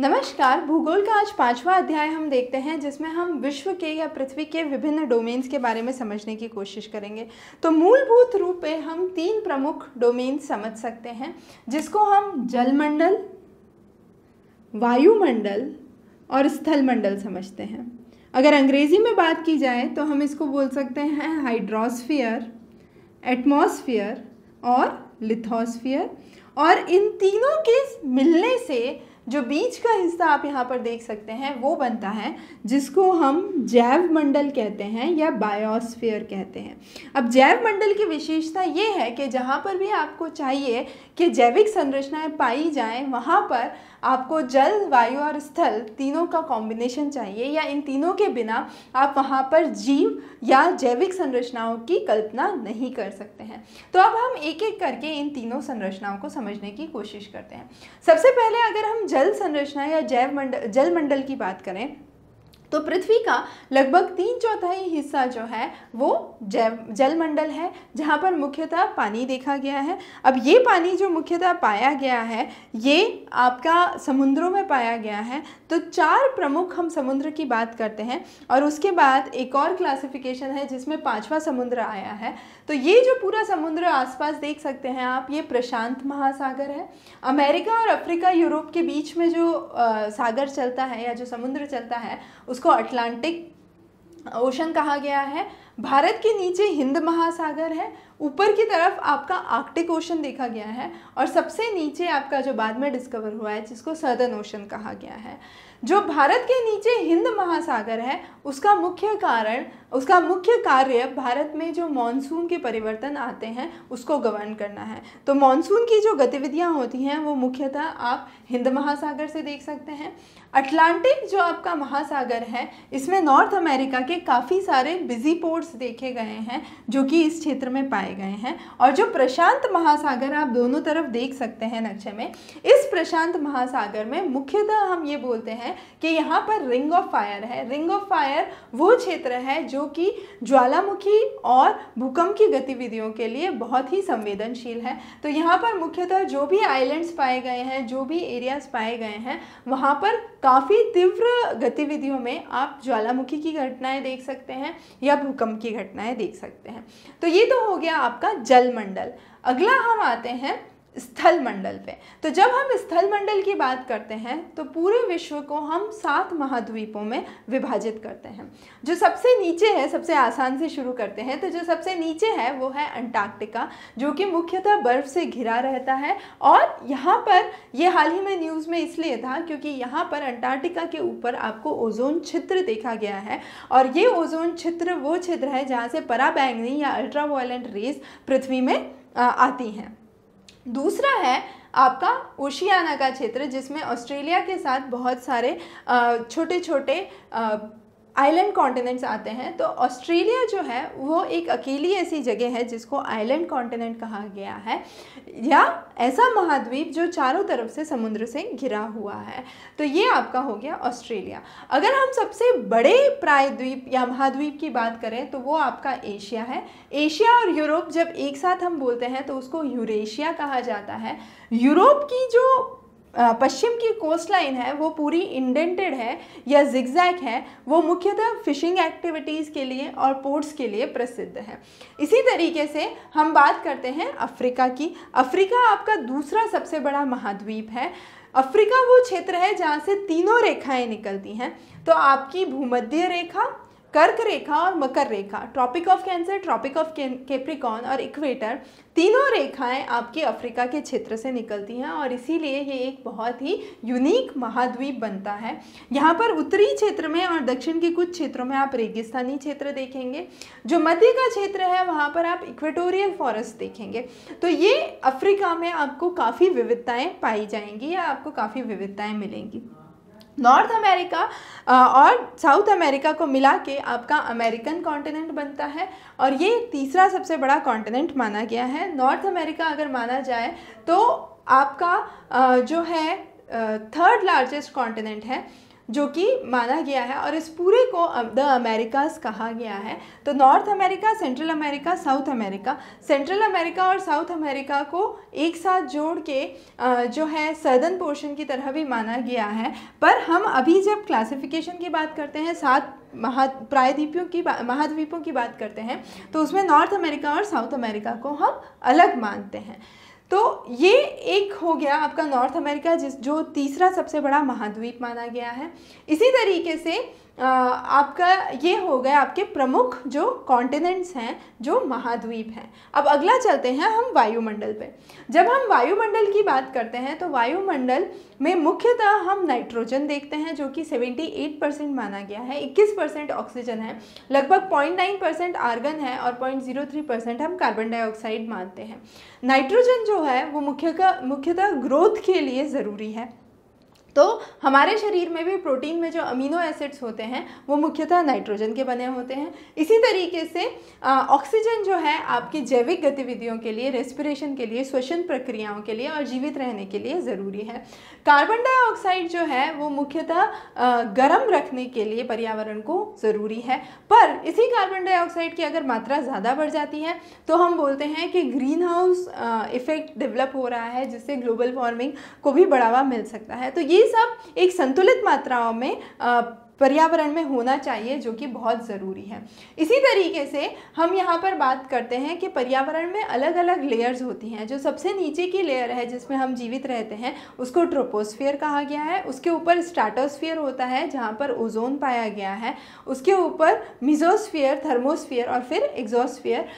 नमस्कार भूगोल का आज पांचवा अध्याय हम देखते हैं जिसमें हम विश्व के या पृथ्वी के विभिन्न डोमेन्स के बारे में समझने की कोशिश करेंगे तो मूलभूत रूप में हम तीन प्रमुख डोमेन समझ सकते हैं जिसको हम जलमंडल वायुमंडल और स्थलमंडल समझते हैं अगर अंग्रेज़ी में बात की जाए तो हम इसको बोल सकते हैं हाइड्रोस्फियर एटमोसफियर और लिथोस्फियर और इन तीनों के मिलने से जो बीच का हिस्सा आप यहाँ पर देख सकते हैं वो बनता है जिसको हम जैव मंडल कहते हैं या बायोस्फीयर कहते हैं अब जैव मंडल की विशेषता ये है कि जहाँ पर भी आपको चाहिए कि जैविक संरचनाएं पाई जाएं वहाँ पर आपको जल वायु और स्थल तीनों का कॉम्बिनेशन चाहिए या इन तीनों के बिना आप वहाँ पर जीव या जैविक संरचनाओं की कल्पना नहीं कर सकते हैं तो अब हम एक एक करके इन तीनों संरचनाओं को समझने की कोशिश करते हैं सबसे पहले अगर हम जल संरचना या जैव मंडल जल मंडल की बात करें तो पृथ्वी का लगभग तीन चौथाई हिस्सा जो है वो जल मंडल है जहाँ पर मुख्यतः पानी देखा गया है अब ये पानी जो मुख्यतः पाया गया है ये आपका समुद्रों में पाया गया है तो चार प्रमुख हम समुद्र की बात करते हैं और उसके बाद एक और क्लासिफिकेशन है जिसमें पाँचवा समुद्र आया है तो ये जो पूरा समुद्र आसपास देख सकते हैं आप ये प्रशांत महासागर है अमेरिका और अफ्रीका यूरोप के बीच में जो आ, सागर चलता है या जो समुद्र चलता है उस उसको अटलांटिक ओशन कहा गया है भारत के नीचे हिंद महासागर है ऊपर की तरफ आपका आर्कटिक ओशन देखा गया है और सबसे नीचे आपका जो बाद में डिस्कवर हुआ है जिसको सदर्न ओशन कहा गया है जो भारत के नीचे हिंद महासागर है उसका मुख्य कारण उसका मुख्य कार्य भारत में जो मानसून के परिवर्तन आते हैं उसको गवर्न करना है तो मानसून की जो गतिविधियाँ होती हैं वो मुख्यतः आप हिंद महासागर से देख सकते हैं अटलांटिक जो आपका महासागर है इसमें नॉर्थ अमेरिका के काफ़ी सारे बिजी पोर्ट्स देखे गए हैं जो कि इस क्षेत्र में पाए पाए गए हैं और जो प्रशांत महासागर आप दोनों तरफ देख सकते हैं नक्शे में इस प्रशांत महासागर में मुख्यतः हम ये बोलते हैं कि यहाँ पर रिंग ऑफ फायर है रिंग ऑफ फायर वो क्षेत्र है जो कि ज्वालामुखी और भूकंप की गतिविधियों के लिए बहुत ही संवेदनशील है तो यहाँ पर मुख्यतः जो भी आइलैंड्स पाए गए हैं जो भी एरियाज पाए गए हैं वहाँ पर काफ़ी तीव्र गतिविधियों में आप ज्वालामुखी की घटनाएं देख सकते हैं या भूकंप की घटनाएं देख सकते हैं तो ये तो हो गया आपका जलमंडल अगला हम आते हैं स्थल मंडल पे तो जब हम स्थल मंडल की बात करते हैं तो पूरे विश्व को हम सात महाद्वीपों में विभाजित करते हैं जो सबसे नीचे है सबसे आसान से शुरू करते हैं तो जो सबसे नीचे है वो है अंटार्कटिका जो कि मुख्यतः बर्फ से घिरा रहता है और यहाँ पर ये हाल ही में न्यूज़ में इसलिए था क्योंकि यहाँ पर अंटार्कटिका के ऊपर आपको ओजोन छित्र देखा गया है और ये ओजोन छित्र वो छिद्र है जहाँ से पराबैंगनी या अल्ट्रा रेस पृथ्वी में आती हैं दूसरा है आपका ओशियाना का क्षेत्र जिसमें ऑस्ट्रेलिया के साथ बहुत सारे छोटे छोटे आइलैंड कॉन्टिनेंट्स आते हैं तो ऑस्ट्रेलिया जो है वो एक अकेली ऐसी जगह है जिसको आइलैंड कॉन्टिनेंट कहा गया है या ऐसा महाद्वीप जो चारों तरफ से समुद्र से घिरा हुआ है तो ये आपका हो गया ऑस्ट्रेलिया अगर हम सबसे बड़े प्रायद्वीप या महाद्वीप की बात करें तो वो आपका एशिया है एशिया और यूरोप जब एक साथ हम बोलते हैं तो उसको यूरेशिया कहा जाता है यूरोप की जो पश्चिम की कोस्ट लाइन है वो पूरी इंडेंटेड है या जिग्जैक है वो मुख्यतः फिशिंग एक्टिविटीज़ के लिए और पोर्ट्स के लिए प्रसिद्ध है इसी तरीके से हम बात करते हैं अफ्रीका की अफ्रीका आपका दूसरा सबसे बड़ा महाद्वीप है अफ्रीका वो क्षेत्र है जहाँ से तीनों रेखाएं निकलती हैं तो आपकी भूमध्य रेखा कर्क रेखा और मकर रेखा tropic of cancer tropic of Capricorn और इक्वेटर तीनों रेखाएं आपके अफ्रीका के क्षेत्र से निकलती हैं और इसीलिए ये एक बहुत ही यूनिक महाद्वीप बनता है यहाँ पर उत्तरी क्षेत्र में और दक्षिण के कुछ क्षेत्रों में आप रेगिस्तानी क्षेत्र देखेंगे जो मध्य का क्षेत्र है वहाँ पर आप इक्वेटोरियल फॉरेस्ट देखेंगे तो ये अफ्रीका में आपको काफ़ी विविधताएँ पाई जाएंगी या आपको काफ़ी विविधताएँ मिलेंगी नॉर्थ अमेरिका और साउथ अमेरिका को मिला के आपका अमेरिकन कॉन्टिनेंट बनता है और ये तीसरा सबसे बड़ा कॉन्टिनेंट माना गया है नॉर्थ अमेरिका अगर माना जाए तो आपका जो है थर्ड लार्जेस्ट कॉन्टिनेंट है जो कि माना गया है और इस पूरे को द अमेरिकाज़ कहा गया है तो North America Central America South America Central America और साउथ अमेरिका को एक साथ जोड़ के जो है सर्दन पोर्शन की तरह भी माना गया है पर हम अभी जब क्लासिफिकेशन की बात करते हैं सात महा प्रायद्वीपियों की महाद्वीपों की बात करते हैं तो उसमें नॉर्थ अमेरिका और साउथ अमेरिका को हम अलग मानते हैं तो ये एक हो गया आपका नॉर्थ अमेरिका जिस जो तीसरा सबसे बड़ा महाद्वीप माना गया है इसी तरीके से आपका ये हो गए आपके प्रमुख जो कॉन्टिनेंट्स हैं जो महाद्वीप हैं अब अगला चलते हैं हम वायुमंडल पे जब हम वायुमंडल की बात करते हैं तो वायुमंडल में मुख्यतः हम नाइट्रोजन देखते हैं जो कि 78 परसेंट माना गया है 21 परसेंट ऑक्सीजन है लगभग 0.9 परसेंट आर्गन है और 0.03 परसेंट हम कार्बन डाइऑक्साइड मानते हैं नाइट्रोजन जो है वो मुख्यतः मुख्यतः ग्रोथ के लिए ज़रूरी है तो हमारे शरीर में भी प्रोटीन में जो अमीनो एसिड्स होते हैं वो मुख्यतः नाइट्रोजन के बने होते हैं इसी तरीके से ऑक्सीजन जो है आपकी जैविक गतिविधियों के लिए रेस्पिरेशन के लिए श्वसन प्रक्रियाओं के लिए और जीवित रहने के लिए ज़रूरी है कार्बन डाइऑक्साइड जो है वो मुख्यतः गर्म रखने के लिए पर्यावरण को ज़रूरी है पर इसी कार्बन डाइऑक्साइड की अगर मात्रा ज़्यादा बढ़ जाती है तो हम बोलते हैं कि ग्रीन हाउस इफ़ेक्ट डेवलप हो रहा है जिससे ग्लोबल वार्मिंग को भी बढ़ावा मिल सकता है तो ये सब एक संतुलित मात्राओं में पर्यावरण में होना चाहिए जो कि बहुत ज़रूरी है इसी तरीके से हम यहाँ पर बात करते हैं कि पर्यावरण में अलग अलग लेयर्स होती हैं जो सबसे नीचे की लेयर है जिसमें हम जीवित रहते हैं उसको ट्रोपोस्फियर कहा गया है उसके ऊपर स्ट्राटोस्फियर होता है जहाँ पर ओजोन पाया गया है उसके ऊपर मिजोस्फियर थर्मोस्फियर और फिर एग्जोस्फियर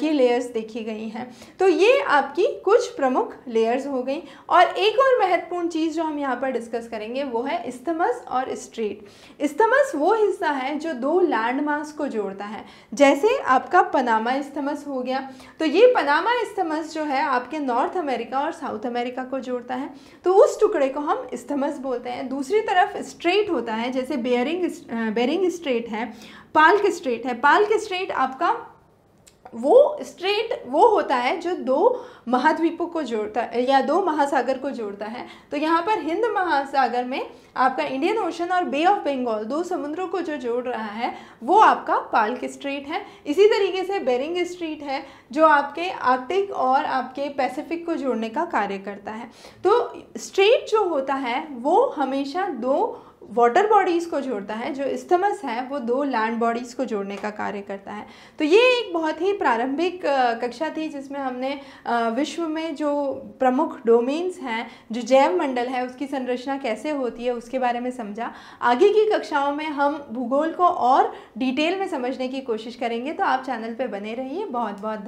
की लेयर्स देखी गई हैं तो ये आपकी कुछ प्रमुख लेयर्स हो गई और एक और महत्वपूर्ण चीज़ जो हम यहाँ पर डिस्कस करेंगे वो है इस्थमस और स्ट्रीट इस्थमस वो हिस्सा है जो दो लैंड मास को जोड़ता है जैसे आपका पनामा इस्थमस हो गया तो ये पनामा इस्थमस जो है आपके नॉर्थ अमेरिका और साउथ अमेरिका को जोड़ता है तो उस टुकड़े को हम इस्थमस बोलते हैं दूसरी तरफ स्ट्रेट होता है जैसे बेयरिंग बेरिंग स्ट्रेट है पाल्क स्ट्रेट है पाल्क स्ट्रेट आपका वो स्ट्रेट वो होता है जो दो महाद्वीपों को जोड़ता है या दो महासागर को जोड़ता है तो यहाँ पर हिंद महासागर में आपका इंडियन ओशन और बे ऑफ बंगाल दो समुद्रों को जो जोड़ रहा है वो आपका पाल्क स्ट्रीट है इसी तरीके से बेरिंग स्ट्रीट है जो आपके आर्टिक और आपके पैसिफिक को जोड़ने का कार्य करता है तो स्ट्रेट जो होता है वो हमेशा दो वाटर बॉडीज़ को जोड़ता है जो इस्थमस है वो दो लैंड बॉडीज़ को जोड़ने का कार्य करता है तो ये एक बहुत ही प्रारंभिक कक्षा थी जिसमें हमने विश्व में जो प्रमुख डोमेन्स हैं जो जैव मंडल है उसकी संरचना कैसे होती है उसके बारे में समझा आगे की कक्षाओं में हम भूगोल को और डिटेल में समझने की कोशिश करेंगे तो आप चैनल पर बने रहिए बहुत बहुत धन्यवाद